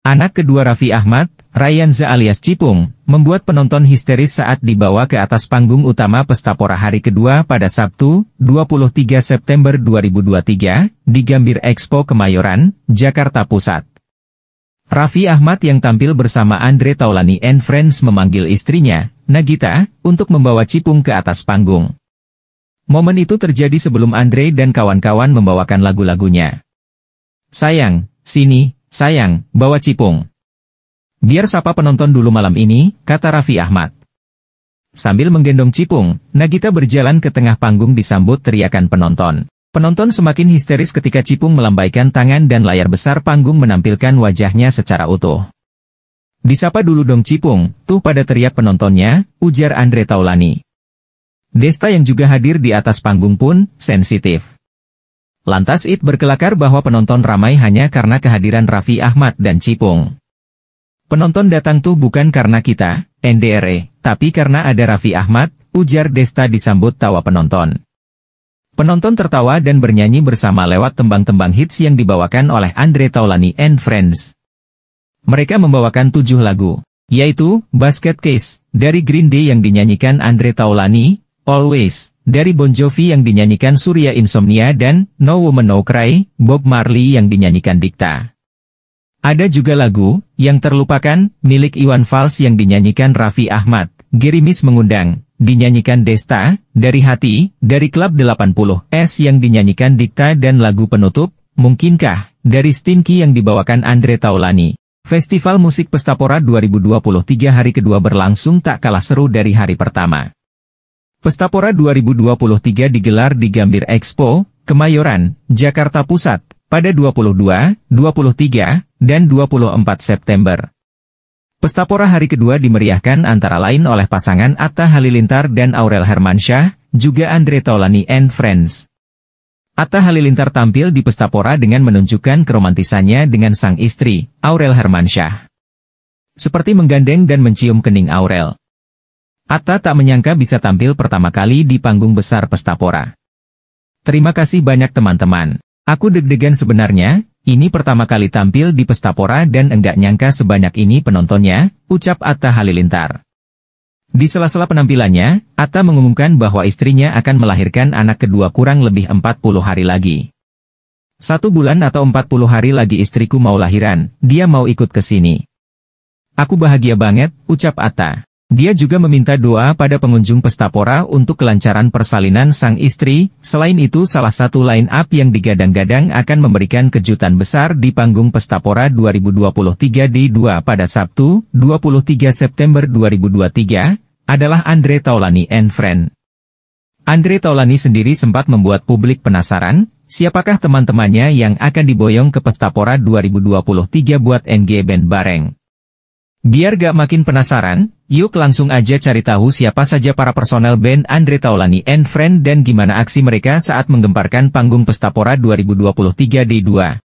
Anak kedua Raffi Ahmad, Ryanza alias Cipung, membuat penonton histeris saat dibawa ke atas panggung utama pesta pora hari kedua pada Sabtu, 23 September 2023, di Gambir Expo Kemayoran, Jakarta Pusat. Raffi Ahmad yang tampil bersama Andre Taulani and Friends memanggil istrinya, Nagita, untuk membawa Cipung ke atas panggung. Momen itu terjadi sebelum Andre dan kawan-kawan membawakan lagu-lagunya. Sayang, sini, Sayang, bawa cipung. Biar sapa penonton dulu malam ini, kata Raffi Ahmad. Sambil menggendong cipung, Nagita berjalan ke tengah panggung disambut teriakan penonton. Penonton semakin histeris ketika Cipung melambaikan tangan dan layar besar panggung menampilkan wajahnya secara utuh. Disapa dulu dong Cipung, tuh pada teriak penontonnya, ujar Andre Taulani. Desta yang juga hadir di atas panggung pun, sensitif. Lantas It berkelakar bahwa penonton ramai hanya karena kehadiran Raffi Ahmad dan Cipung. Penonton datang tuh bukan karena kita, NDRE, tapi karena ada Raffi Ahmad, ujar Desta disambut tawa penonton. Penonton tertawa dan bernyanyi bersama lewat tembang-tembang hits yang dibawakan oleh Andre Taulani and Friends. Mereka membawakan tujuh lagu, yaitu Basket Case, dari Green Day yang dinyanyikan Andre Taulani, Always, dari Bon Jovi yang dinyanyikan Surya Insomnia dan No Woman No Cry, Bob Marley yang dinyanyikan Dikta. Ada juga lagu, yang terlupakan, milik Iwan Fals yang dinyanyikan Raffi Ahmad, Gerimis Mengundang, dinyanyikan Desta, Dari Hati, dari Klub 80, S yang dinyanyikan Dikta dan lagu penutup, Mungkinkah, dari Stinky yang dibawakan Andre Taulani. Festival Musik Pestapora 2023 hari kedua berlangsung tak kalah seru dari hari pertama. Pestapora 2023 digelar di Gambir Expo, Kemayoran, Jakarta Pusat, pada 22, 23, dan 24 September. Pestapora hari kedua dimeriahkan antara lain oleh pasangan Atta Halilintar dan Aurel Hermansyah, juga Andre Taulani and Friends. Atta Halilintar tampil di Pestapora dengan menunjukkan keromantisannya dengan sang istri, Aurel Hermansyah. Seperti menggandeng dan mencium kening Aurel, Atta tak menyangka bisa tampil pertama kali di panggung besar Pestapora. Terima kasih banyak teman-teman. Aku deg-degan sebenarnya, ini pertama kali tampil di Pestapora dan enggak nyangka sebanyak ini penontonnya, ucap Atta Halilintar. Di sela-sela penampilannya, Atta mengumumkan bahwa istrinya akan melahirkan anak kedua kurang lebih 40 hari lagi. Satu bulan atau 40 hari lagi istriku mau lahiran, dia mau ikut ke sini. Aku bahagia banget, ucap Atta. Dia juga meminta doa pada pengunjung Pestapora untuk kelancaran persalinan sang istri, selain itu salah satu line-up yang digadang-gadang akan memberikan kejutan besar di panggung Pestapora 2023 di 2 pada Sabtu, 23 September 2023, adalah Andre Taulani and Friend. Andre Taulani sendiri sempat membuat publik penasaran, siapakah teman-temannya yang akan diboyong ke Pestapora 2023 buat NG Band Bareng. Biar gak makin penasaran, yuk langsung aja cari tahu siapa saja para personel band Andre Taulani and Friend dan gimana aksi mereka saat menggemparkan panggung Pestapora 2023 D2.